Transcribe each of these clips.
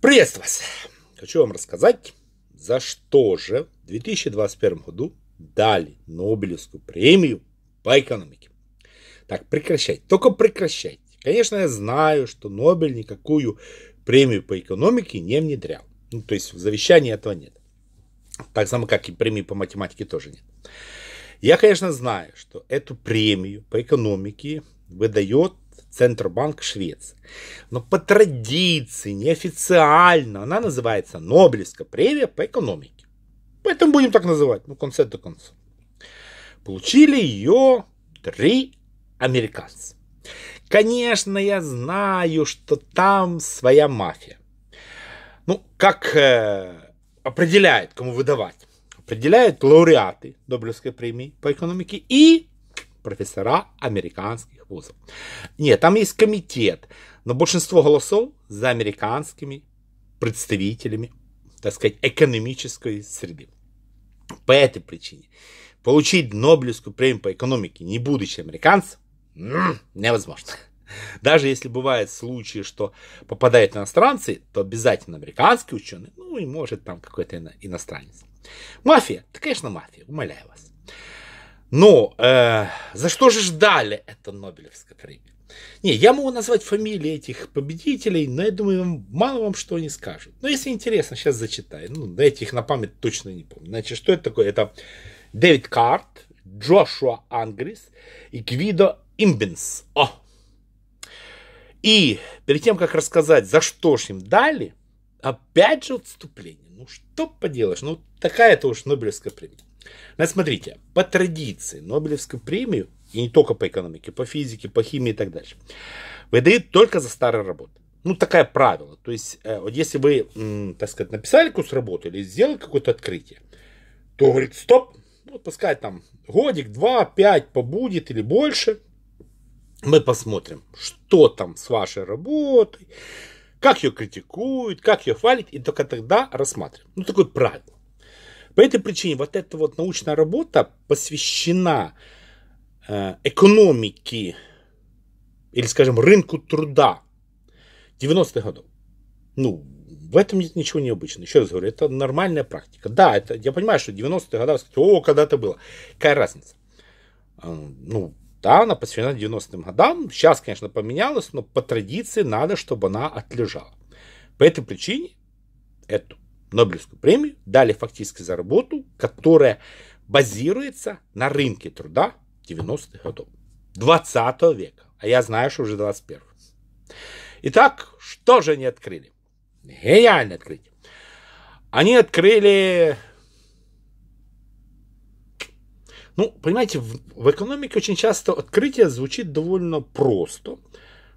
Приветствую вас! Хочу вам рассказать, за что же в 2021 году дали Нобелевскую премию по экономике. Так, прекращайте, только прекращайте. Конечно, я знаю, что Нобель никакую премию по экономике не внедрял. Ну, то есть в завещании этого нет. Так само, как и премии по математике тоже нет. Я, конечно, знаю, что эту премию по экономике выдает Центробанк Швеции. Но по традиции, неофициально, она называется Нобелевская премия по экономике. Поэтому будем так называть, ну, конце до конца. Получили ее три американца. Конечно, я знаю, что там своя мафия. Ну, как э, определяет, кому выдавать? Определяют лауреаты Нобелевской премии по экономике и профессора американских вузов. Нет, там есть комитет, но большинство голосов за американскими представителями, так сказать, экономической среды. По этой причине получить Нобелевскую премию по экономике, не будучи американцем, невозможно. Даже если бывают случаи, что попадают иностранцы, то обязательно американские ученые. ну и может там какой-то иностранец. Мафия, да, конечно, мафия, умоляю вас. Ну, э, за что же ждали это Нобелевское премия? Не, я могу назвать фамилии этих победителей, но я думаю, мало вам что они скажут. Но если интересно, сейчас зачитаю. Ну, этих на память точно не помню. Значит, что это такое? Это Дэвид Карт, Джошуа Ангрис и Гвидо Имбенс. О! И перед тем, как рассказать, за что ж им дали, опять же отступление. Ну, что поделаешь, ну, такая-то уж Нобелевская премия. Значит, смотрите, по традиции Нобелевскую премию, и не только по экономике, по физике, по химии и так дальше, выдают только за старые работы. Ну, такое правило. То есть, э, вот если вы, так сказать, написали курс работы или сделали какое-то открытие, то говорит, стоп, ну, пускай там годик, два, пять побудет или больше, мы посмотрим, что там с вашей работой, как ее критикуют, как ее хвалить, и только тогда рассматриваем. Ну, такое правило. По этой причине вот эта вот научная работа посвящена э, экономике или, скажем, рынку труда 90-х годов. Ну, в этом нет ничего необычного. Еще раз говорю, это нормальная практика. Да, это, я понимаю, что 90-е годы, сказать, о, когда это было. Какая разница? А, ну, да, она посвящена 90-м годам. Сейчас, конечно, поменялось, но по традиции надо, чтобы она отлежала. По этой причине эту Нобелевскую премию дали фактически за работу, которая базируется на рынке труда 90-х годов, 20 века. А я знаю, что уже 21 Итак, что же они открыли? Гениальное открытие. Они открыли... Ну, понимаете, в, в экономике очень часто открытие звучит довольно просто,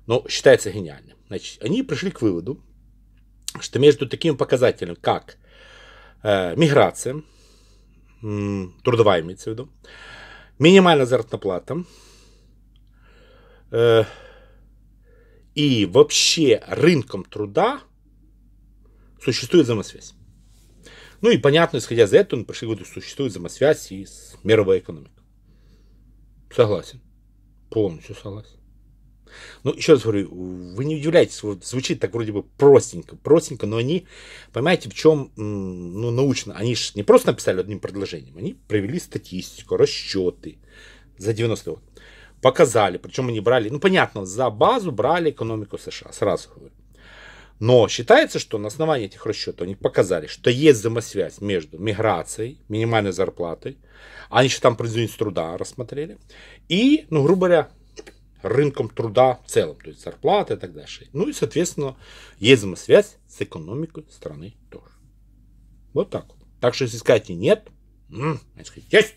но считается гениальным. Значит, они пришли к выводу, что между такими показателями, как э, миграция, э, трудовая имеется в виду, минимальная заработная плата э, и вообще рынком труда существует взаимосвязь. Ну и понятно, исходя из этого, пришли годы, существует взаимосвязь и с мировой экономикой. Согласен. Полностью согласен. Ну, еще раз говорю, вы не удивляйтесь, вот звучит так вроде бы простенько, простенько, но они, понимаете, в чем, ну, научно, они же не просто написали одним предложением, они провели статистику, расчеты за 90 год, показали, причем они брали, ну, понятно, за базу брали экономику США, сразу говорю. Но считается, что на основании этих расчетов они показали, что есть взаимосвязь между миграцией, минимальной зарплатой, они еще там производительность труда рассмотрели, и, ну, грубо говоря, рынком труда в целом, то есть зарплаты и так дальше. Ну и, соответственно, есть взаимосвязь с экономикой страны тоже. Вот так вот. Так что если скажете нет, я есть.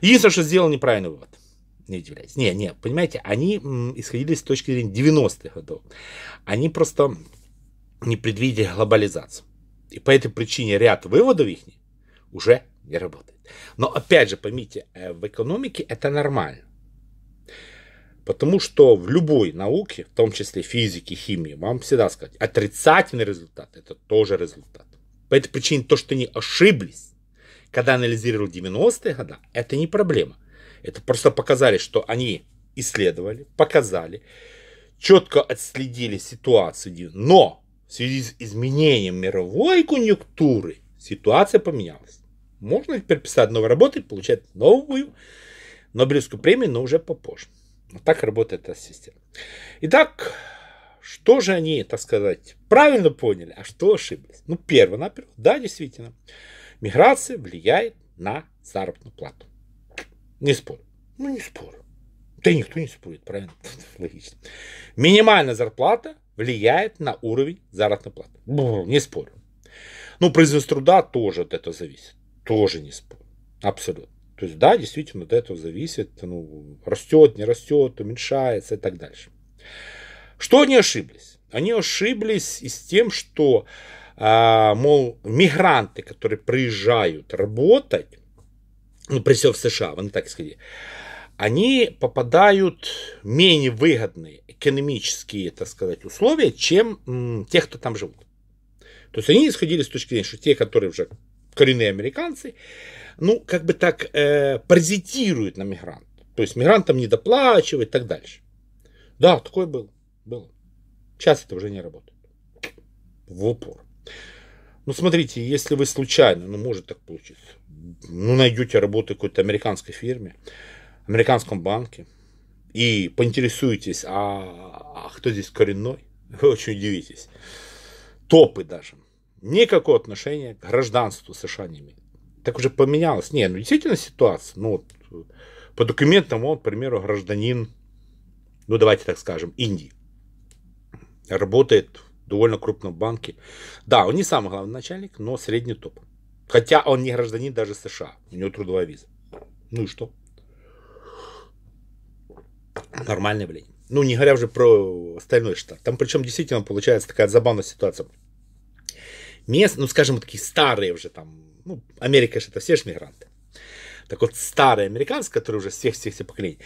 Единственное, что сделал неправильный вывод. Не удивляйтесь. Не, не, понимаете, они исходили с точки зрения 90-х годов. Они просто не предвидели глобализацию. И по этой причине ряд выводов их уже не работает. Но опять же, поймите, э, в экономике это нормально. Потому что в любой науке, в том числе физике, химии, вам всегда сказать, отрицательный результат – это тоже результат. По этой причине то, что они ошиблись, когда анализировали 90-е годы, это не проблема. Это просто показали, что они исследовали, показали, четко отследили ситуацию. Но в связи с изменением мировой конъюнктуры ситуация поменялась. Можно теперь писать новые работы, получать новую Нобелевскую премию, но уже попозже. Так работает эта система. Итак, что же они, так сказать, правильно поняли, а что ошиблись? Ну, первое, наперво, да, действительно, миграция влияет на заработную плату. Не спорю. Ну, не спорю. Да никто не спорит, правильно? Логично. Минимальная зарплата влияет на уровень заработной платы. не спорю. Ну, производство труда тоже от этого зависит. Тоже не спорю. Абсолютно. То есть, да, действительно, от этого зависит, ну, растет, не растет, уменьшается и так дальше. Что они ошиблись? Они ошиблись и с тем, что, э, мол, мигранты, которые приезжают работать, ну, при в США, они так сказали, они попадают в менее выгодные экономические, так сказать, условия, чем м, те, кто там живут. То есть они исходили с точки зрения, что те, которые уже коренные американцы, ну, как бы так э, паразитируют на мигрант. То есть мигрантам доплачивают и так дальше. Да, такое было. было. Сейчас это уже не работает. В упор. Ну, смотрите, если вы случайно, ну, может так получиться, ну, найдете работу какой-то американской фирме, американском банке, и поинтересуетесь, а, а кто здесь коренной, вы очень удивитесь. Топы даже никакого отношения к гражданству США не имеет. Так уже поменялось. Не, ну действительно ситуация. Ну, вот, э, по документам вот, к примеру, гражданин, ну давайте так скажем, Индии. Работает в довольно крупном банке. Да, он не самый главный начальник, но средний топ. Хотя он не гражданин даже США. У него трудовая виза. Ну и что? Нормальное явление. Ну, не говоря уже про остальной штат. Там причем действительно получается такая забавная ситуация мест, ну, скажем, такие старые уже там, ну, Америка же это все же мигранты. Так вот, старые американцы, которые уже всех всех всех поколений,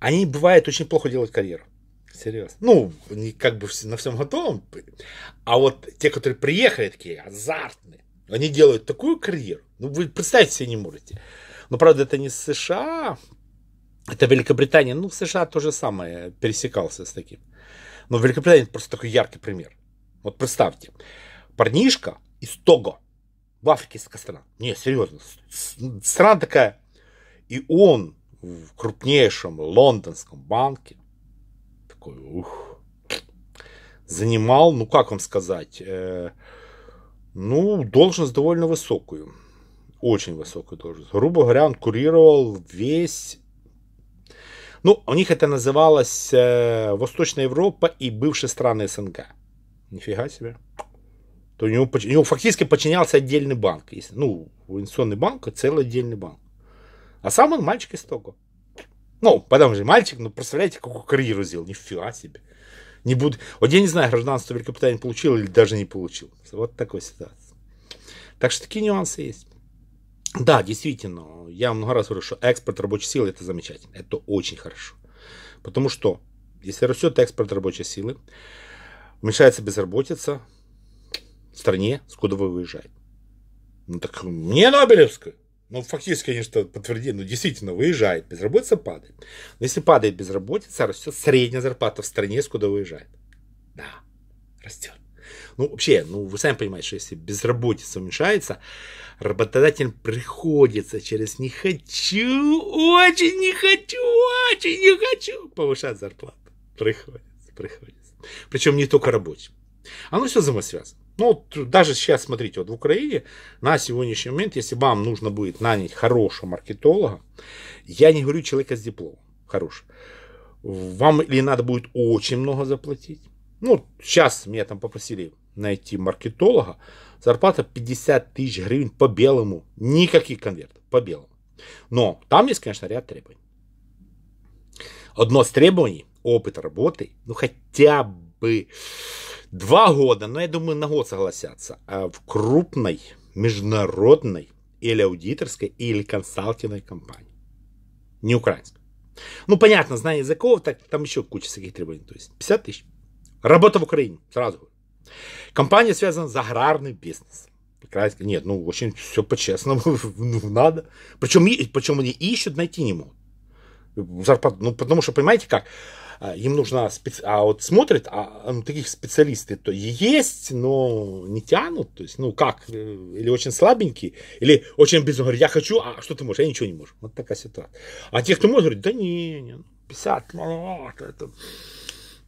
они, бывает, очень плохо делают карьеру. Серьезно. Ну, не как бы на всем готовом. А вот те, которые приехали, такие азартные, они делают такую карьеру. Ну, вы представить себе не можете. Но, правда, это не США, это Великобритания. Ну, США то же самое пересекался с таким. Но Великобритания это просто такой яркий пример. Вот представьте, парнишка из Того. В Африке есть такая страна. Не, серьезно. Страна такая. И он в крупнейшем лондонском банке такой, ух, занимал, ну как вам сказать, э, ну, должность довольно высокую. Очень высокую должность. Грубо говоря, он курировал весь... Ну, у них это называлось э, Восточная Европа и бывшие страны СНГ. Нифига себе. То у него, у него фактически подчинялся отдельный банк. Если, ну, инвестиционный банк, целый отдельный банк. А сам он мальчик из Того. Ну, потом же мальчик, ну, представляете, какую карьеру сделал. Нифига себе. Не буду... Вот я не знаю, гражданство Великобритании получил или даже не получил. Вот такой ситуация. Так что такие нюансы есть. Да, действительно, я много раз говорю, что экспорт рабочей силы это замечательно, это очень хорошо. Потому что, если растет экспорт рабочей силы, уменьшается безработица, стране, с куда вы выезжаете. Ну так не Нобелевскую. Ну, фактически, конечно, подтвердили, но ну, действительно выезжает, безработица падает. Но если падает безработица, растет средняя зарплата в стране, с куда выезжает. Да, растет. Ну, вообще, ну, вы сами понимаете, что если безработица уменьшается, работодателям приходится через «не хочу, очень не хочу, очень не хочу» повышать зарплату. Приходится, приходится. Причем не только рабочим. Оно а ну, все взаимосвязано. Ну, вот даже сейчас, смотрите, вот в Украине на сегодняшний момент, если вам нужно будет нанять хорошего маркетолога, я не говорю человека с дипломом, хороший, вам или надо будет очень много заплатить. Ну, сейчас меня там попросили найти маркетолога, зарплата 50 тысяч гривен по белому, никаких конвертов, по белому. Но там есть, конечно, ряд требований. Одно из требований – опыт работы, ну, хотя бы Два года, но я думаю, на год согласятся, а в крупной международной или аудиторской, или консалтинговой компании. Не украинской. Ну, понятно, знание языков, так, там еще куча всяких требований. То есть 50 тысяч. Работа в Украине, сразу говорю. Компания связана с аграрным бизнесом. Украинская, нет, ну, очень все по-честному, ну, надо. Причем, причем они ищут, найти не могут. Зарплату, ну, потому что, понимаете как, а, им нужна специ... А вот смотрят, а, а ну, таких специалисты то есть, но не тянут. То есть, ну как, э, или очень слабенькие, или очень без говорят, я хочу, а что ты можешь? Я ничего не могу. Вот такая ситуация. А те, кто может, говорят, да не, не 50, ну, маловато, это...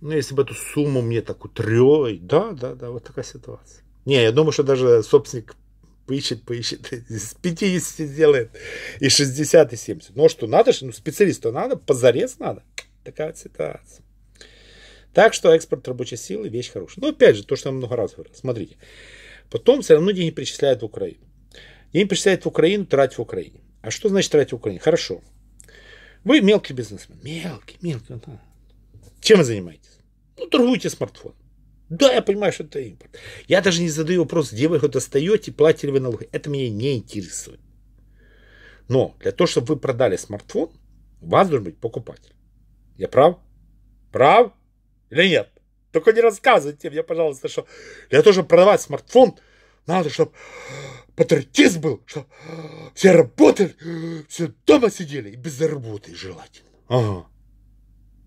Ну, если бы эту сумму мне так трёй, да, да, да, вот такая ситуация. Не, я думаю, что даже собственник поищет, поищет, с 50 сделает, и 60, и 70. Ну, а что, надо же, ну, специалисту надо, позарез надо. Такая ситуация. Так что экспорт рабочей силы вещь хорошая. Но ну, опять же, то, что я много раз говорил. Смотрите. Потом все равно деньги перечисляют в Украину. Деньги перечисляют в Украину, тратят в Украине. А что значит тратить в Украине? Хорошо. Вы мелкий бизнесмен. Мелкий, мелкий. Да. Чем вы занимаетесь? Ну, торгуете смартфон. Да, я понимаю, что это импорт. Я даже не задаю вопрос, где вы его достаете, платили вы налоги. Это меня не интересует. Но для того, чтобы вы продали смартфон, у вас должен быть покупатель. Я прав? Прав? Или нет? Только не рассказывайте мне, пожалуйста, что я тоже продавать смартфон. Надо, чтобы патриотизм был, чтобы все работали, все дома сидели и без работы желательно. Ага.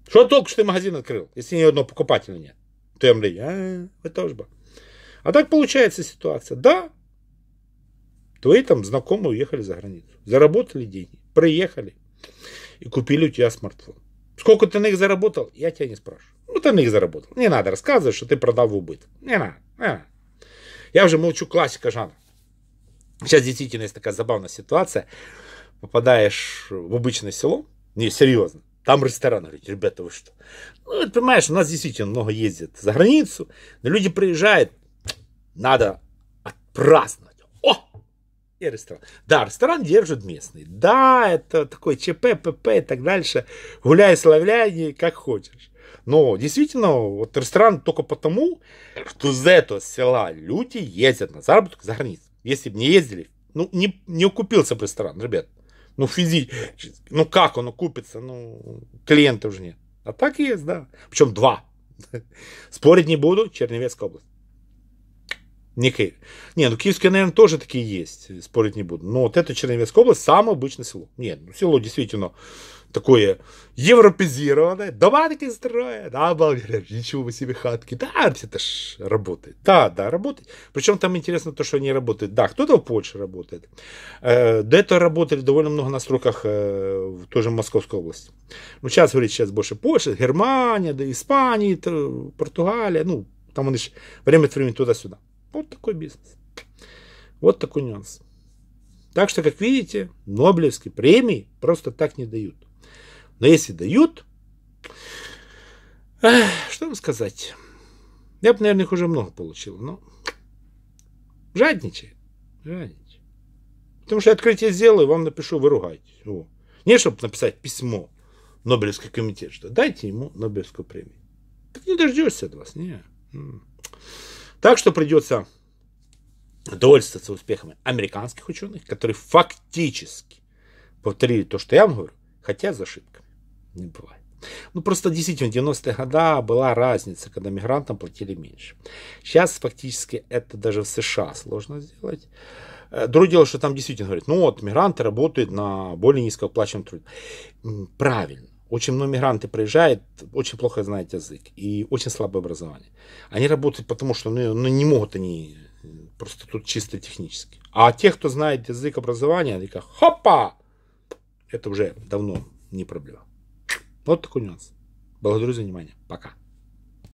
Что только что ты магазин открыл, если ни одного покупателя нет? Ты Андрей, а, вы тоже бы. А так получается ситуация. Да, твои там знакомые уехали за границу, заработали деньги, приехали и купили у тебя смартфон. Сколько ты на них заработал, я тебя не спрашиваю. Ну, ты на них заработал. Не надо рассказывать, что ты продал в убыток. Не надо. Не надо. Я уже молчу, классика жанра. Сейчас действительно есть такая забавная ситуация. Попадаешь в обычное село, не, серьезно, там ресторан, говорит, ребята, вы что? Ну, ты понимаешь, у нас действительно много ездит за границу, но люди приезжают, надо отпраздновать. О, и ресторан. Да, ресторан держит местный. Да, это такой ЧП, ПП и так дальше. Гуляй, славляй, как хочешь. Но действительно, вот ресторан только потому, что из этого села люди ездят на заработок за границу. Если бы не ездили, ну, не, не укупился бы ресторан, ребят. Ну, физически. Ну, как он укупится? Ну, клиента уже нет. А так и есть, да. Причем два. Спорить не буду, Черневецкая область. не Киев. Не, ну Киевская, наверное, тоже такие есть, э, спорить не буду. Но вот это Чернівецкая область, самое обычное село. Нет, ну село действительно такое европезированное. Дома такие строят, да, Болгария, ничего себе хатки. Да, это ж работает. Да, да, работает. Причем там интересно то, что они работают. Да, кто-то в Польше работает. Э, до этого работали довольно много на строках э, в той же Московской области. Ну, сейчас, говорит, сейчас больше Польши, Германия, да, Испания, Португалия, ну, там они ж время от времени туда-сюда. Вот такой бизнес. Вот такой нюанс. Так что, как видите, Нобелевские премии просто так не дают. Но если дают, что вам сказать? Я бы, наверное, их уже много получил, но жадничай, жадничай. Потому что я открытие сделаю, вам напишу, вы О. Не, чтобы написать письмо в Нобелевский комитет, что дайте ему Нобелевскую премию. Так не дождешься от вас, не. Так что придется довольствоваться успехами американских ученых, которые фактически повторили то, что я вам говорю, хотя за ошибками не бывает. Ну просто действительно, в 90-е годы была разница, когда мигрантам платили меньше. Сейчас фактически это даже в США сложно сделать. Э, другое дело, что там действительно говорят, ну вот мигранты работают на более низкооплачиваемом труде. Правильно. Очень много мигранты приезжают, очень плохо знают язык и очень слабое образование. Они работают потому, что ну, ну, не могут они э, просто тут чисто технически. А те, кто знает язык образования, они как хопа! Это уже давно не проблема. Вот такой нюанс. Благодарю за внимание. Пока.